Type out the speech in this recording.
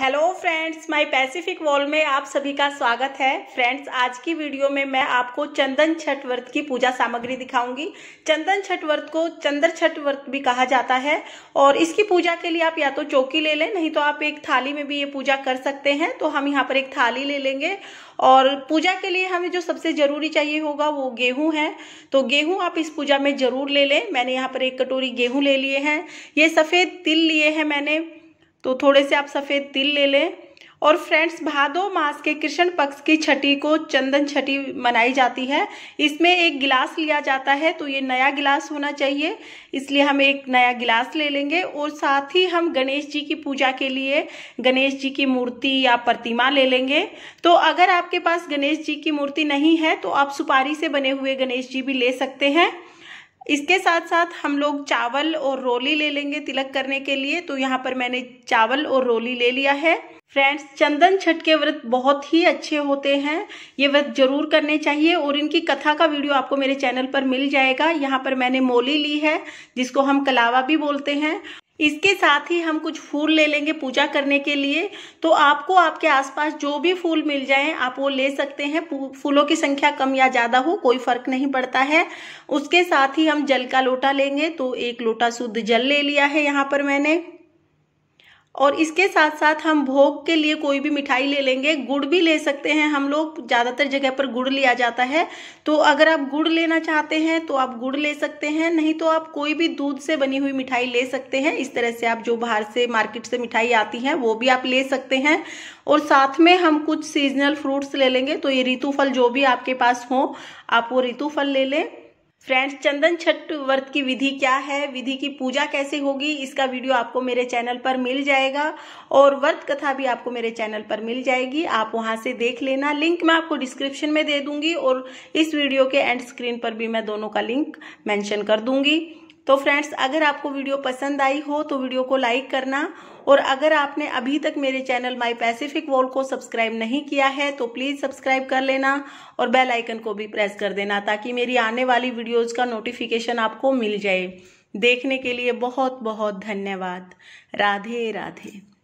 hello friends my pacific wall में आप सभी का स्वागत है फ्रेंड्स आज की वीडियो में मैं आपको चंदन छठ व्रत की पूजा सामग्री दिखाऊंगी चंदन छठ व्रत को चंद्र छठ व्रत भी कहा जाता है और इसकी पूजा के लिए आप या तो चौकी ले लें नहीं तो आप एक थाली में भी ये पूजा कर सकते हैं तो हम यहाँ पर एक थाली ले लेंगे और पूजा के लिए हमें जो सबसे ज़रूरी चाहिए होगा वो गेहूं है तो गेहूं आप इस पूजा में ज़रूर ले लें मैंने यहाँ पर एक कटोरी गेहूं ले लिए हैं ये सफ़ेद तिल लिए हैं मैंने तो थोड़े से आप सफ़ेद तिल ले लें और फ्रेंड्स भादो मास के कृष्ण पक्ष की छठी को चंदन छठी मनाई जाती है इसमें एक गिलास लिया जाता है तो ये नया गिलास होना चाहिए इसलिए हम एक नया गिलास ले लेंगे और साथ ही हम गणेश जी की पूजा के लिए गणेश जी की मूर्ति या प्रतिमा ले लेंगे तो अगर आपके पास गणेश जी की मूर्ति नहीं है तो आप सुपारी से बने हुए गणेश जी भी ले सकते हैं इसके साथ साथ हम लोग चावल और रोली ले लेंगे तिलक करने के लिए तो यहाँ पर मैंने चावल और रोली ले लिया है फ्रेंड्स चंदन छठ के व्रत बहुत ही अच्छे होते हैं ये व्रत जरूर करने चाहिए और इनकी कथा का वीडियो आपको मेरे चैनल पर मिल जाएगा यहाँ पर मैंने मोली ली है जिसको हम कलावा भी बोलते हैं इसके साथ ही हम कुछ फूल ले लेंगे पूजा करने के लिए तो आपको आपके आसपास जो भी फूल मिल जाए आप वो ले सकते हैं फूलों की संख्या कम या ज़्यादा हो कोई फर्क नहीं पड़ता है उसके साथ ही हम जल का लोटा लेंगे तो एक लोटा शुद्ध जल ले लिया है यहाँ पर मैंने और इसके साथ साथ हम भोग के लिए कोई भी मिठाई ले लेंगे गुड़ भी ले सकते हैं हम लोग ज़्यादातर जगह पर गुड़ लिया जाता है तो अगर आप गुड़ लेना चाहते हैं तो आप गुड़ ले सकते हैं नहीं तो आप कोई भी दूध से बनी हुई मिठाई ले सकते हैं इस तरह से आप जो बाहर से मार्केट से मिठाई आती है वो भी आप ले सकते हैं और साथ में हम कुछ सीजनल फ्रूट्स ले लेंगे तो ये ऋतु फल जो भी आपके पास हों आप वो ऋतु फल ले लें फ्रेंड्स चंदन छठ व्रत की विधि क्या है विधि की पूजा कैसे होगी इसका वीडियो आपको मेरे चैनल पर मिल जाएगा और व्रत कथा भी आपको मेरे चैनल पर मिल जाएगी आप वहां से देख लेना लिंक मैं आपको डिस्क्रिप्शन में दे दूंगी और इस वीडियो के एंड स्क्रीन पर भी मैं दोनों का लिंक मेंशन कर दूंगी तो फ्रेंड्स अगर आपको वीडियो पसंद आई हो तो वीडियो को लाइक करना और अगर आपने अभी तक मेरे चैनल माई पैसिफिक वॉल को सब्सक्राइब नहीं किया है तो प्लीज़ सब्सक्राइब कर लेना और बेल आइकन को भी प्रेस कर देना ताकि मेरी आने वाली वीडियोज़ का नोटिफिकेशन आपको मिल जाए देखने के लिए बहुत बहुत धन्यवाद राधे राधे